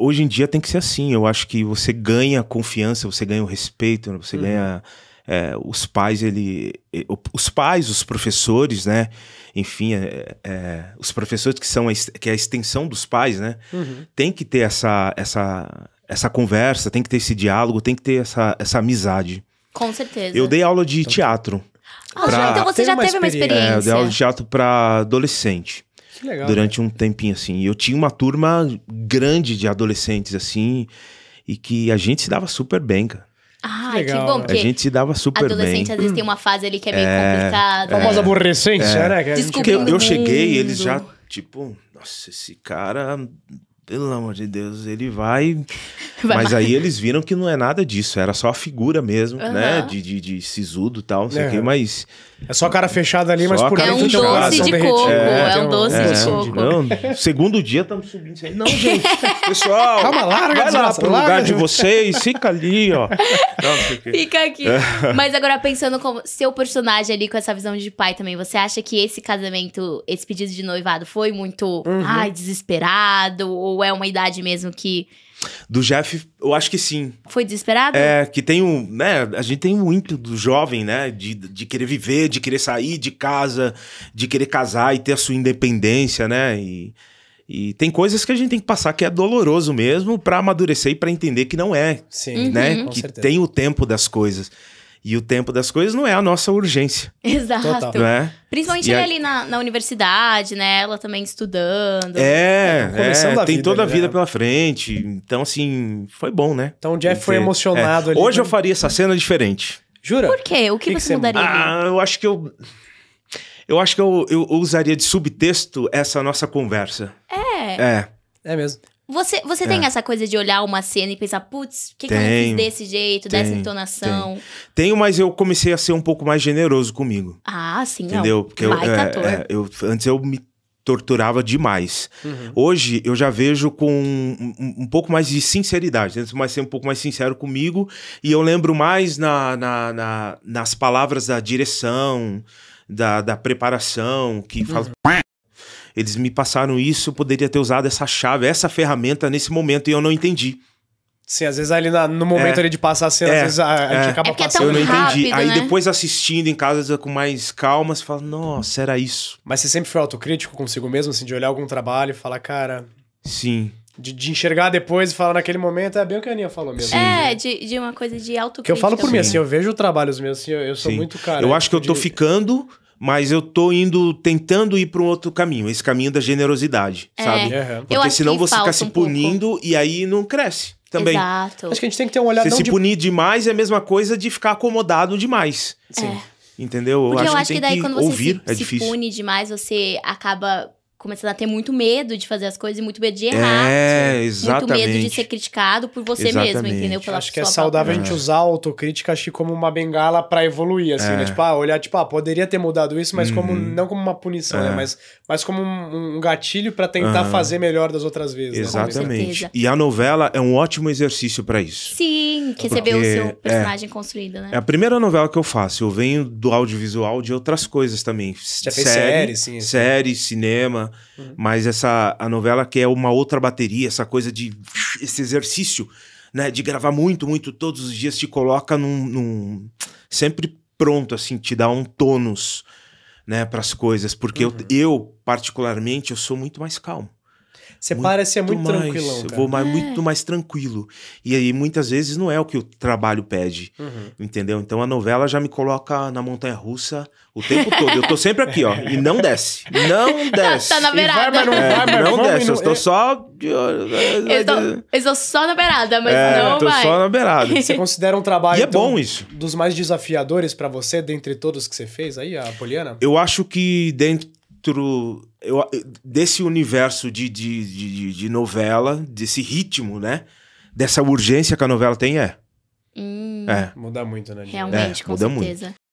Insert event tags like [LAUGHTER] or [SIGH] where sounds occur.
hoje em dia tem que ser assim. Eu acho que você ganha confiança, você ganha o respeito, né? você uhum. ganha. É, os pais, ele. Os pais, os professores, né? Enfim, é, é, os professores que são a, que é a extensão dos pais, né? Uhum. Tem que ter essa, essa, essa conversa, tem que ter esse diálogo, tem que ter essa, essa amizade. Com certeza. Eu dei aula de então teatro. Ah, pra... então você já teve uma experiência. Uma é, experiência. eu dei aula de teatro para adolescente. Legal, durante um tempinho, assim. E eu tinha uma turma grande de adolescentes, assim, e que a gente se dava super bem, cara. Ah, que, legal, que bom, né? porque a gente se dava super adolescente, bem. Adolescente, às vezes, tem uma fase ali que é meio é, complicada. A famosa aborrecência, é. né? Desculpa. Eu, eu cheguei, eles já, tipo, nossa, esse cara pelo amor de Deus, ele vai. [LAUGHS] vai mas mais. aí eles viram que não é nada disso, era só a figura mesmo, uhum. né? De, de, de sisudo e tal, não sei o é. que, mas. É só cara fechada ali, só mas por dentro é um doce de coco. É, é um doce é, de coco. Não, segundo dia estamos subindo isso aí. Não, gente, [LAUGHS] pessoal. Calma, larga, vai lá pro larga. lugar de vocês, fica ali, ó. [LAUGHS] Não, fica aqui. É. mas agora pensando como seu personagem ali com essa visão de pai também, você acha que esse casamento, esse pedido de noivado foi muito, uhum. ai, desesperado ou é uma idade mesmo que. Do Jeff, eu acho que sim. Foi desesperado? É, que tem um, né, a gente tem um ímpeto do jovem, né, de, de querer viver, de querer sair de casa, de querer casar e ter a sua independência, né, e, e tem coisas que a gente tem que passar que é doloroso mesmo para amadurecer e para entender que não é, sim, né, uhum. que tem o tempo das coisas. E o tempo das coisas não é a nossa urgência. Exato. Total. Não é? Principalmente ela a... ali na, na, universidade, né? Ela também estudando. É, é, tá é tem vida, toda a vida né? pela frente. Então, assim, foi bom, né? Então o Jeff Porque, foi emocionado é. ali. Hoje eu faria essa cena diferente. Jura? Por quê? O que, que, que você mudaria? Ah, eu acho que eu. Eu acho que eu, eu usaria de subtexto essa nossa conversa. É. É. É mesmo. Você, você é. tem essa coisa de olhar uma cena e pensar, putz, o que, que, eu fiz desse jeito, dessa entonação? Tenho, mas eu comecei a ser um pouco mais generoso comigo. Ah, sim, é entendeu? Porque eu, é, é, eu, antes eu me torturava demais. Uhum. Hoje eu já vejo com um, um, pouco mais de sinceridade, tento mais ser um pouco mais sincero comigo e eu lembro mais na, na, na nas palavras da direção, da, da preparação, que uhum. fala eles me passaram isso, eu poderia ter usado essa chave, essa ferramenta nesse momento e eu não entendi. Sim, às vezes ali na, no momento é, ali de passar a cena, é, às vezes a, a é. gente é, acaba é, é passando. eu não entendi. Rápido, Aí né? depois assistindo em casa com mais calma, você fala, nossa, era isso. Mas você sempre foi autocrítico consigo mesmo, assim, de olhar algum trabalho e falar, cara. Sim. De, de, enxergar depois e falar naquele momento, é bem o que a Aninha falou mesmo. Sim. É, de, de uma coisa de autocrítica. Que eu falo por mim, assim, eu vejo trabalhos meus, assim, eu, eu sou Sim. muito cara. Eu acho que eu tipo tô de... ficando mas eu tô indo tentando ir para um outro caminho, esse caminho da generosidade, é. sabe? Uhum. Porque senão você fica se punindo e aí não cresce também. Exato. Acho que a gente tem que ter um olhar Você se de... punir demais é a mesma coisa de ficar acomodado demais. É. Sim. É. Entendeu? Porque eu acho, eu acho que, que daí quando você ouvir, se, é se pune demais, você acaba começando a ter muito medo de fazer as coisas e muito medo de errar. É, exatamente. Muito medo de ser criticado por você exatamente. mesmo, entendeu? Pela acho que é saudável a gente usar a autocrítica acho que como uma bengala para evoluir, assim, né? é. né? Tipo, ah, olhar, tipo, ah, poderia ter mudado isso, mas uhum. como não como uma punição, né? é. né? Mas, mas como um, um gatilho para tentar uhum. fazer melhor das outras vezes. Né? Exatamente. Né? E a novela é um ótimo exercício para isso. Sim, que você vê o seu é personagem é, construído, né? É a primeira novela que eu faço. Eu venho do audiovisual de outras coisas também. Já série, fez série, sim, série, sim. Assim. cinema uhum. mas essa a novela que é uma outra bateria, essa coisa de esse exercício, né, de gravar muito, muito todos os dias te coloca num, num sempre pronto assim, te dá um tônus, né, para as coisas, porque uhum. eu, eu particularmente eu sou muito mais calmo. Você muito parece ser muito mais, tranquilão. Cara. Vou mais, é. muito mais tranquilo. E aí, muitas vezes, não é o que o trabalho pede. Uhum. Entendeu? Então a novela já me coloca na montanha russa o tempo todo. Eu tô sempre aqui, ó. E não desce. Não [LAUGHS] tá desce. tá na beirada. Vai, é, não, é, vai, não, não desce. Eu estou é. só. Eu estou, só na beirada, mas é, não eu tô vai. só na beirada. Você considera um trabalho. E é bom então, isso. Dos mais desafiadores para você, dentre todos que você fez aí, a Poliana? Eu acho que dentro dentro eu, desse universo de, de, de, de, novela, desse ritmo, né? Dessa urgência que a novela tem, é. Hum. é. Muda muito, né? Realmente, é, com muda certeza. Muito.